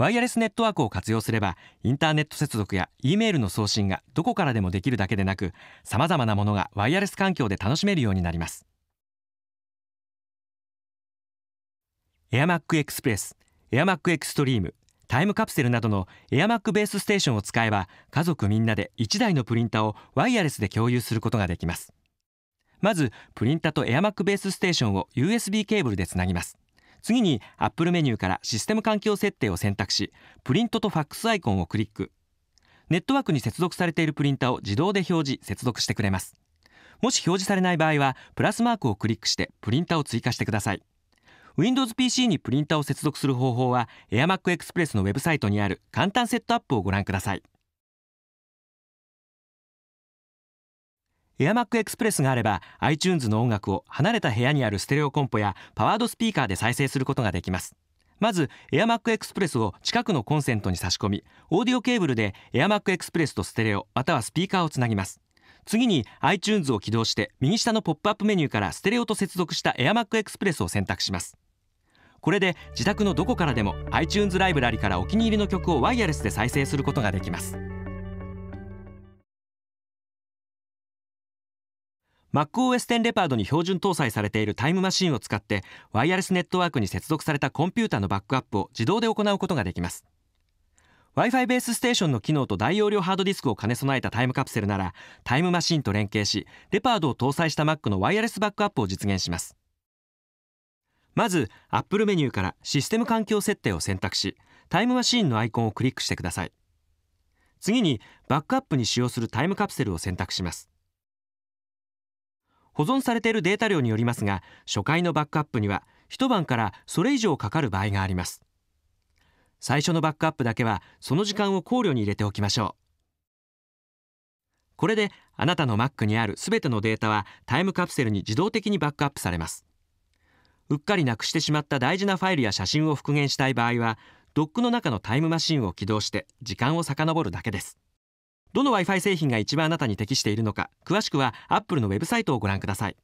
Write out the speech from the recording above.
ワイヤレスネットワークを活用すればインターネット接続や E メールの送信がどこからでもできるだけでなくさまざまなものがワイヤレス環境で楽しめるようになります AirMac エクスプレス AirMac エクストリームタイムカプセルなどの AirMac ベースステーションを使えば家族みんなで1台のプリンタをワイヤレスで共有することができますまずプリンタと AirMac ベースステーションを USB ケーブルでつなぎます次に Apple メニューからシステム環境設定を選択しプリントとファックスアイコンをクリックネットワークに接続されているプリンターを自動で表示接続してくれますもし表示されない場合はプラスマークをクリックしてプリンターを追加してください Windows PC にプリンターを接続する方法は AirMac Express のウェブサイトにある簡単セットアップをご覧くださいエアマックエクスプレスがあれば iTunes の音楽を離れた部屋にあるステレオコンポやパワードスピーカーで再生することができますまずエアマックエクスプレスを近くのコンセントに差し込みオーディオケーブルでエアマックエクスプレスとステレオまたはスピーカーをつなぎます次に iTunes を起動して右下のポップアップメニューからステレオと接続したエアマックエクスプレスを選択しますこれで自宅のどこからでも iTunes ライブラリからお気に入りの曲をワイヤレスで再生することができます MacOS 10レパードに標準搭載されているタイムマシンを使ってワイヤレスネットワークに接続されたコンピュータのバックアップを自動で行うことができます Wi-Fi ベースステーションの機能と大容量ハードディスクを兼ね備えたタイムカプセルならタイムマシンと連携しレパードを搭載した Mac のワイヤレスバックアップを実現しますまず Apple メニューからシステム環境設定を選択しタイムマシンのアイコンをクリックしてください次にバックアップに使用するタイムカプセルを選択します保存されているデータ量によりますが初回のバックアップには一晩からそれ以上かかる場合があります最初のバックアップだけはその時間を考慮に入れておきましょうこれであなたの Mac にあるすべてのデータはタイムカプセルに自動的にバックアップされますうっかりなくしてしまった大事なファイルや写真を復元したい場合はドックの中のタイムマシンを起動して時間を遡るだけですどの Wi-Fi 製品が一番あなたに適しているのか詳しくは Apple のウェブサイトをご覧ください